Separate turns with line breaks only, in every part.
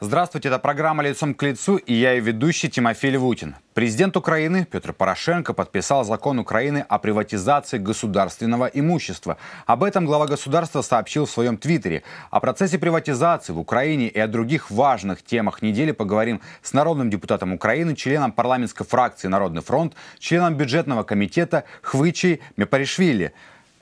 Здравствуйте, это программа «Лицом к лицу» и я ее ведущий Тимофей Львутин. Президент Украины Петр Порошенко подписал закон Украины о приватизации государственного имущества. Об этом глава государства сообщил в своем твиттере. О процессе приватизации в Украине и о других важных темах недели поговорим с народным депутатом Украины, членом парламентской фракции «Народный фронт», членом бюджетного комитета Хвычи Мепаришвили.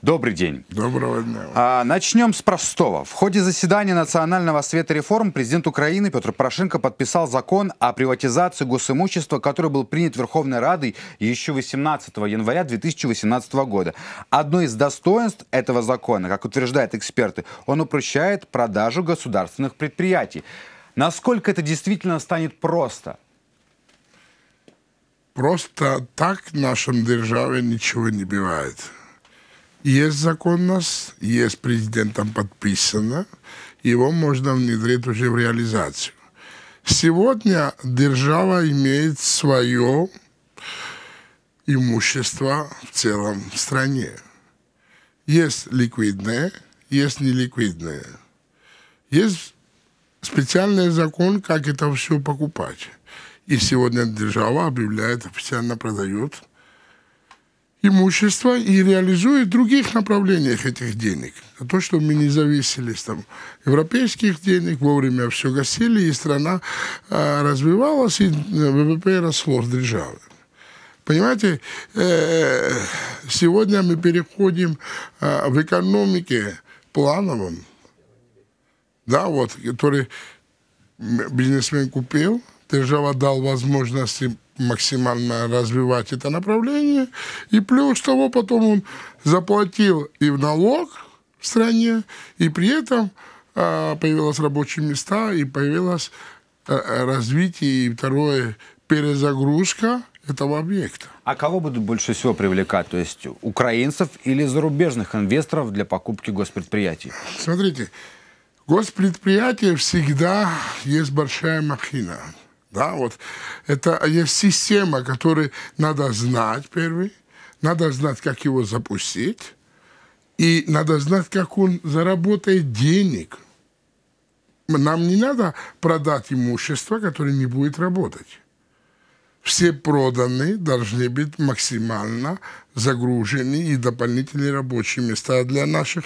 Добрый день. Доброго дня. А, начнем с простого. В ходе заседания Национального совета реформ президент Украины Петр Порошенко подписал закон о приватизации госимущества, который был принят Верховной Радой еще 18 января 2018 года. Одно из достоинств этого закона, как утверждают эксперты, он упрощает продажу государственных предприятий.
Насколько это действительно станет просто? Просто так в нашем державе ничего не бывает. Есть закон у нас, есть президентом подписано, его можно внедрить уже в реализацию. Сегодня держава имеет свое имущество в целом в стране. Есть ликвидное, есть неликвидное. Есть специальный закон, как это все покупать. И сегодня держава объявляет, официально продает имущества и реализует в других направлениях этих денег. А то, что мы не зависелись там европейских денег, вовремя все гасили, и страна э, развивалась, и ВВП росло в державе. Понимаете, э, сегодня мы переходим э, в экономике плановом, да, вот, который бизнесмен купил, держава дал возможности максимально развивать это направление. И плюс того, потом он заплатил и в налог в стране, и при этом а, появилось рабочие места, и появилось э, развитие, и второе, перезагрузка этого объекта.
А кого будут больше всего привлекать? То есть украинцев или зарубежных инвесторов для
покупки госпредприятий? Смотрите, госпредприятие всегда есть большая махина. Да, вот это есть система, которую надо знать первый, надо знать, как его запустить, и надо знать, как он заработает денег. Нам не надо продать имущество, которое не будет работать. Все проданные должны быть максимально загружены и дополнительные рабочие места для наших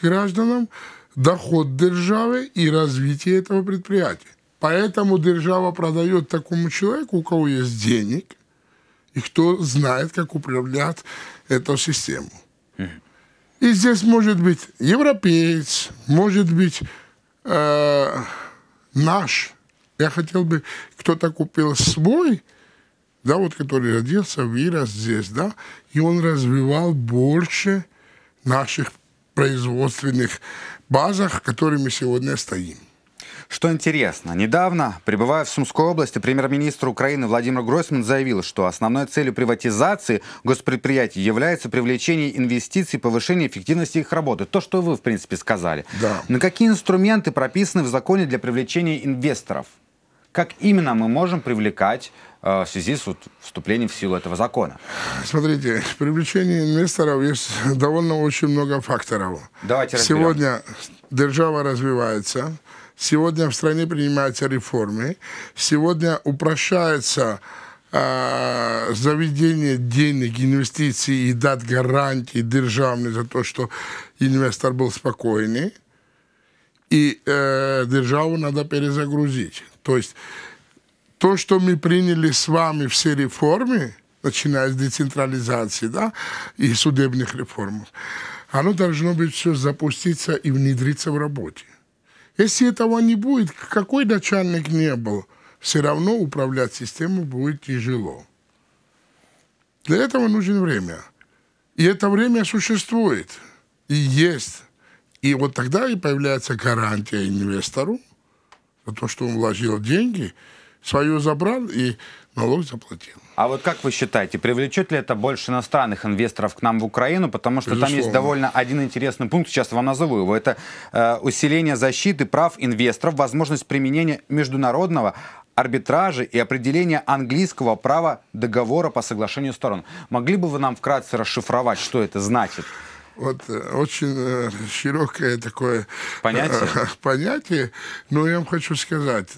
граждан, доход державы и развитие этого предприятия. Поэтому держава продает такому человеку, у кого есть денег, и кто знает, как управлять эту систему. И здесь может быть европеец, может быть э, наш. Я хотел бы, кто-то купил свой, да, вот который родился, вырос здесь, да, и он развивал больше наших производственных базах, которыми сегодня стоим. Что интересно,
недавно, пребывая в Сумской области, премьер-министр Украины Владимир Гройсман заявил, что основной целью приватизации госпредприятий является привлечение инвестиций и повышение эффективности их работы. То, что вы, в принципе, сказали. Да. Но какие инструменты прописаны в законе для привлечения инвесторов? Как именно мы можем привлекать э, в связи с вступлением в силу этого
закона? Смотрите, привлечение инвесторов есть довольно очень много факторов. Давайте разберем. Сегодня держава развивается, Сегодня в стране принимаются реформы. Сегодня упрощается а, заведение денег, инвестиций и дать гарантии державные за то, что инвестор был спокойный. И э, державу надо перезагрузить. То есть то, что мы приняли с вами все реформы, начиная с децентрализации да, и судебных реформ, оно должно быть все запуститься и внедриться в работе. Если этого не будет, какой начальник не был, все равно управлять системой будет тяжело. Для этого нужно время. И это время существует, и есть. И вот тогда и появляется гарантия инвестору за то, что он вложил деньги – свою забрал и налог заплатил. А вот как вы считаете,
привлечет ли это больше иностранных инвесторов к нам в Украину? Потому что Безусловно. там есть довольно один интересный пункт, сейчас вам назову его. Это э, усиление защиты прав инвесторов, возможность применения международного арбитража и определения английского права договора по соглашению сторон. Могли бы вы нам вкратце расшифровать, что это значит?
Вот э, очень э, широкое такое э, понятие. понятие. Но я вам хочу сказать,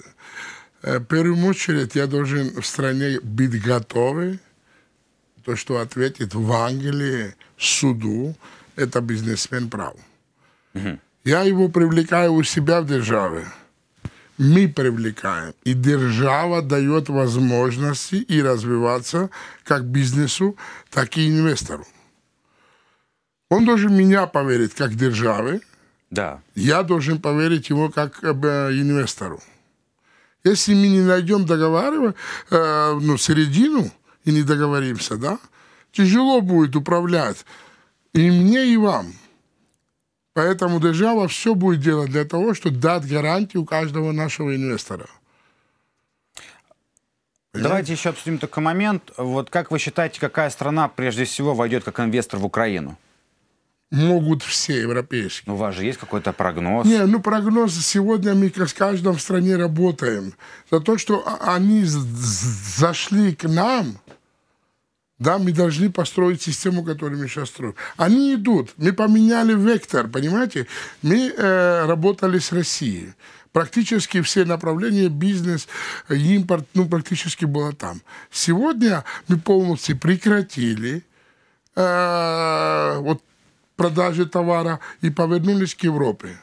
Э, в первую очередь я должен в стране быть готовы, то, что ответит в Англии суду, это бизнесмен прав. Угу. Я его привлекаю у себя в державе. Мы привлекаем. И держава дает возможности и развиваться как бизнесу, так и инвестору. Он должен меня поверить как державе. Да. Я должен поверить его как э, инвестору. Если мы не найдем договаривать, э, ну, середину и не договоримся, да, тяжело будет управлять и мне, и вам. Поэтому держава все будет делать для того, чтобы дать гарантию каждого нашего инвестора. Давайте еще обсудим такой момент. Вот как вы считаете,
какая страна прежде всего войдет как инвестор в Украину?
могут все
европейские. Ну, у вас же есть какой-то прогноз? Не,
ну прогноз сегодня мы как в стране работаем. За то, что а, они зашли к нам, да, мы должны построить систему, которую мы сейчас строим. Они идут. Мы поменяли вектор, понимаете? Мы э, работали с Россией. Практически все направления, бизнес, импорт, ну, практически было там. Сегодня мы полностью прекратили э, вот продажи товара и повернулись к Европе.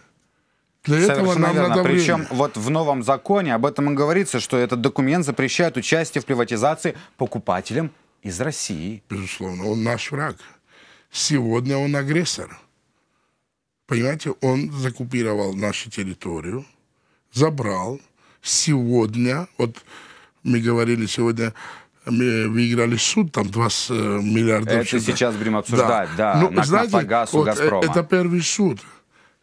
Для этого Совершенно нам верно. надо время. Причем
вот в новом законе об этом и говорится, что этот документ запрещает участие в приватизации покупателям из
России. Безусловно, он наш враг. Сегодня он агрессор. Понимаете, он закупировал нашу территорию, забрал. Сегодня, вот мы говорили сегодня выиграли суд, там 20 э, миллиардов. Это счета.
сейчас будем обсуждать, да, да ну, на знаете, Нафтогаз, вот э, Это
первый суд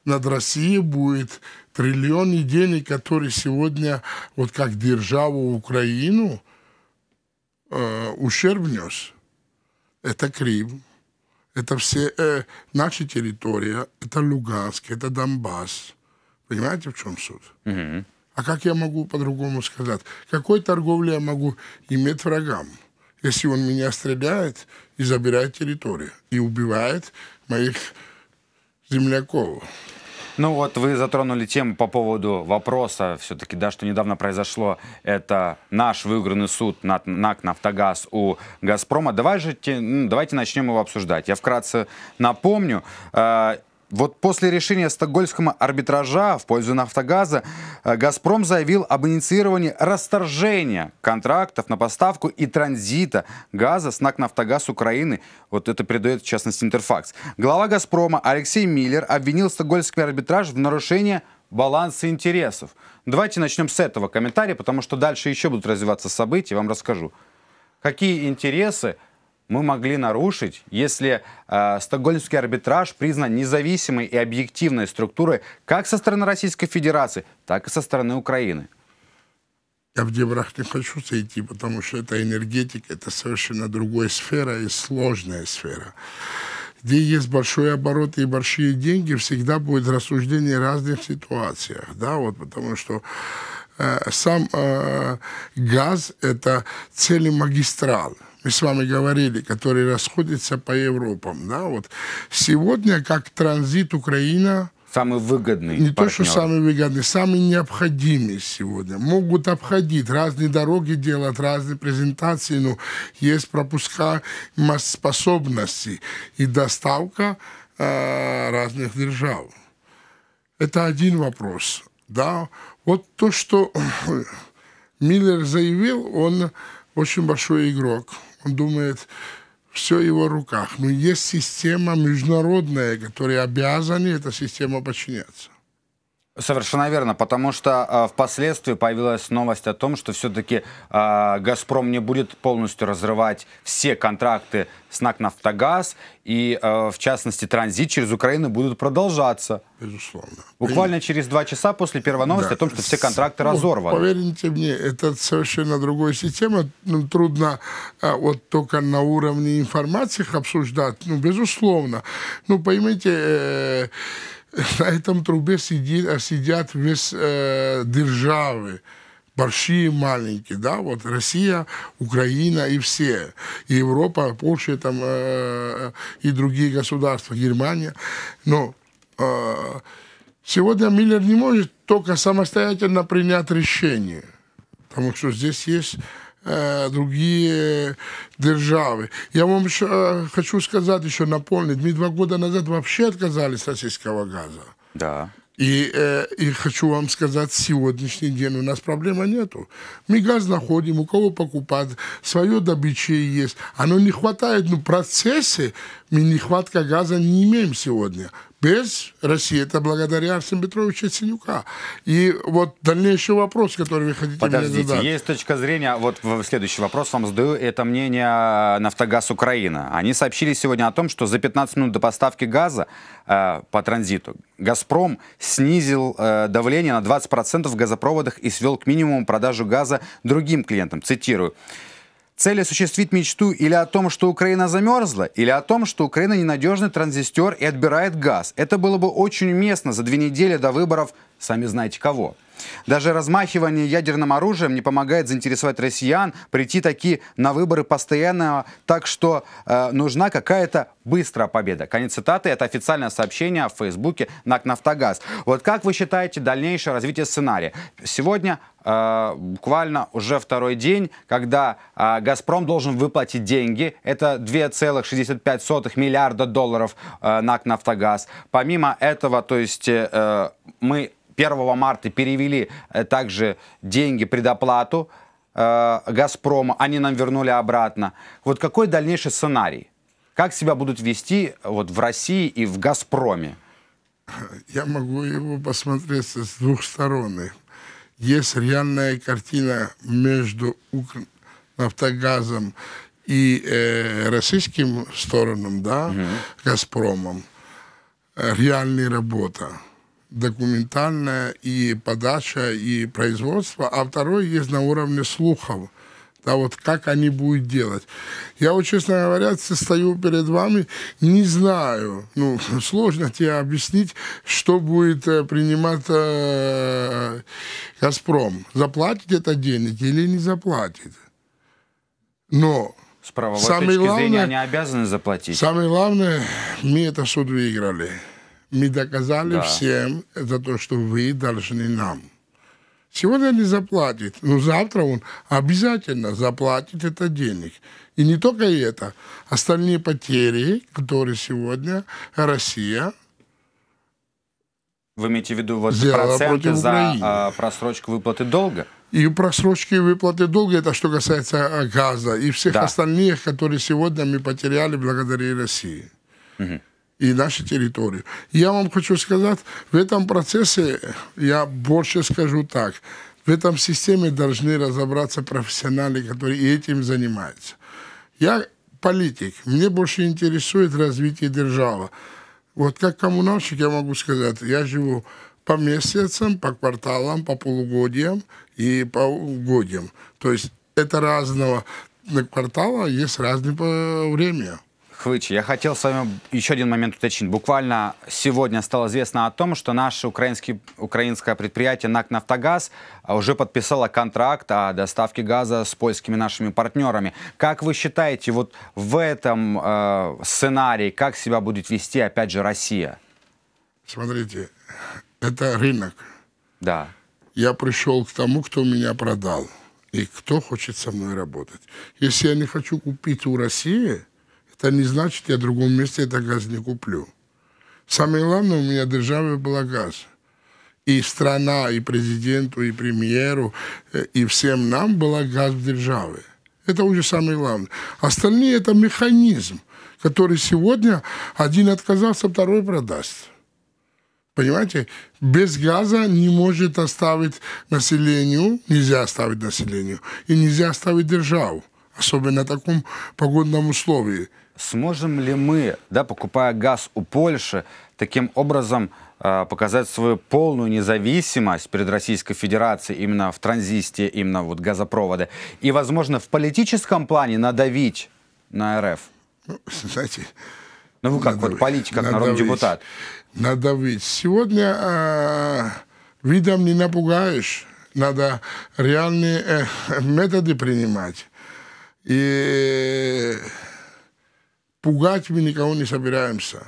над Россией будет триллионы денег, которые сегодня вот как державу Украину э, ущерб нес. Это Крим, это все э, наша территория, это Луганск, это Донбасс. Понимаете, в чем суть? Угу. А как я могу по-другому сказать? Какой торговли я могу иметь врагам, если он меня стреляет и забирает территорию, и убивает моих земляков?
Ну вот вы затронули тему по поводу вопроса все-таки, да, что недавно произошло. Это наш выигранный суд над НАК «Нафтогаз» у «Газпрома». Давай же, давайте начнем его обсуждать. Я вкратце напомню. Э, вот после решения стокгольмского арбитража в пользу «Нафтогаза» э, «Газпром» заявил об инициировании расторжения контрактов на поставку и транзита газа с НАК «Нафтогаз» Украины. Вот это передает, в частности, «Интерфакс». Глава «Газпрома» Алексей Миллер обвинил стокгольмский арбитраж в нарушении баланса интересов. Давайте начнем с этого комментария, потому что дальше еще будут развиваться события, я вам расскажу. Какие интересы мы могли нарушить, если э, стокгольмский арбитраж признан независимой и объективной структурой как со стороны
Российской Федерации,
так и со стороны Украины?
Я в дебрах не хочу зайти, потому что это энергетика, это совершенно другая сфера и сложная сфера. Где есть большой оборот и большие деньги, всегда будет рассуждение в разных ситуациях. Да, вот потому что э, сам э, газ – это целый магистраль мы с вами говорили, которые расходятся по Европам. Да, вот. Сегодня как транзит Украина Самый выгодный Не партнер. то, что самый выгодный, самый необходимый сегодня. Могут обходить, разные дороги делать, разные презентации, но есть пропуска способности и доставка э, разных держав. Это один вопрос. Да? Вот то, что Миллер заявил, он очень большой игрок он думает, все в его руках. Но есть система международная, которой обязаны, эта система подчиняться.
Совершенно верно, потому что э, впоследствии появилась новость о том, что все-таки э, а, «Газпром» не будет полностью разрывать все контракты с НАК «Нафтогаз», и, э, в частности, транзит через Украину будут продолжаться. Безусловно. Буквально и... через два часа после первой новости да. о том, что все контракты ну, разорваны.
Поверьте мне, это совершенно другая система. Ну, трудно а, вот только на уровне информации их обсуждать. Ну, безусловно. Ну, поймите... Э, на этом трубе сидит, э, сидят весь э, державы, большие, маленькие, да, вот Россия, Украина и все, и Европа, Польша там э, э, и другие государства, Германия, но э, сегодня Миллер не может только самостоятельно принять решение, потому что здесь есть другие державы. Я вам еще э, хочу сказать, еще напомнить, мы два года назад вообще отказались от российского газа. Да. И, э, и хочу вам сказать, сегодняшний день у нас проблема нету. Мы газ находим, у кого покупать, свое добыче есть. Оно не хватает, но ну, процессы мы нехватка газа не имеем сегодня без России. Это благодаря Арсену Петровичу Синюка. И вот дальнейший вопрос, который вы хотите Подождите, мне задать.
есть точка зрения, вот следующий вопрос вам задаю, это мнение а, «Нафтогаз Украина». Они сообщили сегодня о том, что за 15 минут до поставки газа э, по транзиту «Газпром» снизил э, давление на 20% в газопроводах и свел к минимуму продажу газа другим клиентам. Цитирую. Цель осуществить мечту или о том, что Украина замерзла, или о том, что Украина ненадежный транзистор и отбирает газ. Это было бы очень уместно за две недели до выборов, сами знаете кого. Даже размахивание ядерным оружием не помогает заинтересовать россиян прийти такие на выборы постоянно, так что э, нужна какая-то быстрая победа. Конец цитаты. Это официальное сообщение в Фейсбуке Накнафтогаз. Вот как вы считаете дальнейшее развитие сценария? Сегодня э, буквально уже второй день, когда э, «Газпром» должен выплатить деньги. Это 2,65 миллиарда долларов э, «Нафтогаз». Помимо этого, то есть э, мы 1 марта перевели э, также деньги, предоплату э, «Газпрома», они нам вернули обратно. Вот какой дальнейший сценарий? Как себя будут вести э, вот в России и в «Газпроме»?
Я могу его посмотреть с двух сторон. Есть реальная картина между «Нафтогазом» и э, российским сторонам, да, угу. «Газпромом». Реальная работа документальная и подача, и производство, а второй есть на уровне слухов. Да, вот как они будут делать. Я вот, честно говоря, стою перед вами, не знаю, ну, сложно тебе объяснить, что будет э, принимать э, «Газпром». Заплатит это денег или не заплатит. Но с правовой самое точки главное, зрения они
обязаны заплатить.
Самое главное, мы это суд выиграли мы доказали да. всем, за то, что вы должны нам. Сегодня не заплатит, но завтра он обязательно заплатит это денег. И не только это. Остальные потери, которые сегодня Россия
вы имеете в виду вот проценты за Украины. А, просрочку выплаты
долга? И просрочки выплаты долга, это что касается а, газа и всех да. остальных, которые сегодня мы потеряли благодаря России. Угу и нашу территорию. Я вам хочу сказать, в этом процессе, я больше скажу так, в этом системе должны разобраться профессионалы, которые этим занимаются. Я политик, мне больше интересует развитие державы. Вот как коммунальщик я могу сказать, я живу по месяцам, по кварталам, по полугодиям и по годам. То есть это разного квартала есть разное время.
Хвыч, я хотел с вами еще один момент уточнить. Буквально сегодня стало известно о том, что наше украинское предприятие НАК «Нафтогаз» уже подписало контракт о доставке газа с польскими нашими партнерами. Как вы считаете, вот в этом э, сценарии, как себя будет вести, опять же, Россия?
Смотрите, это рынок. Да. Я пришел к тому, кто меня продал и кто хочет со мной работать. Если я не хочу купить у России – это не значит, я в другом месте этот газ не куплю. Самое главное, у меня держава была газ. И страна, и президенту, и премьеру, э, и всем нам была газ в державе. Это уже самое главное. Остальные это механизм, который сегодня один отказался, второй продаст. Понимаете, без газа не может оставить населению, нельзя оставить населению, и нельзя оставить державу, особенно в таком погодном условии сможем ли мы, да, покупая газ у Польши, таким образом
э, показать свою полную независимость перед Российской Федерацией именно в транзисте, именно вот газопроводы, и, возможно, в политическом плане надавить на РФ? Ну, знаете... Ну вы как, надавить, вот политик,
как народный депутат. Надавить. Сегодня э, видом не напугаешь. Надо реальные э, методы принимать. И... Пугать мы никого не собираемся.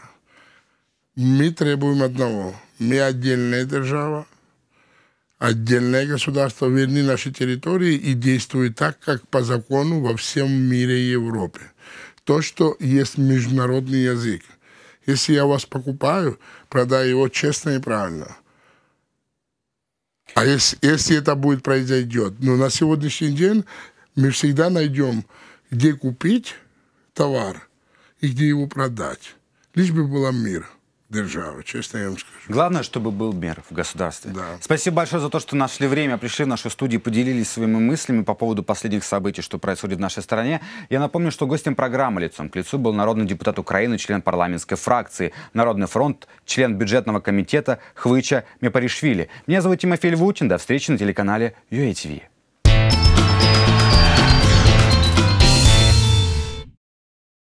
Мы требуем одного. Мы отдельная держава, отдельное государство, верны наши территории и действует так, как по закону во всем мире и Европе. То, что есть международный язык. Если я вас покупаю, продаю его честно и правильно. А если, если это будет произойдет, но ну, на сегодняшний день мы всегда найдем, где купить товар – и где его продать. Лишь бы была мир державы, честно я вам скажу.
Главное, чтобы был мир в государстве. Да. Спасибо большое за то, что нашли время, пришли в нашу студию, поделились своими мыслями по поводу последних событий, что происходит в нашей стране. Я напомню, что гостем программы «Лицом к лицу» был народный депутат Украины, член парламентской фракции «Народный фронт», член бюджетного комитета Хвыча Мепаришвили. Меня зовут Тимофей Львутин. До встречи на телеканале UATV.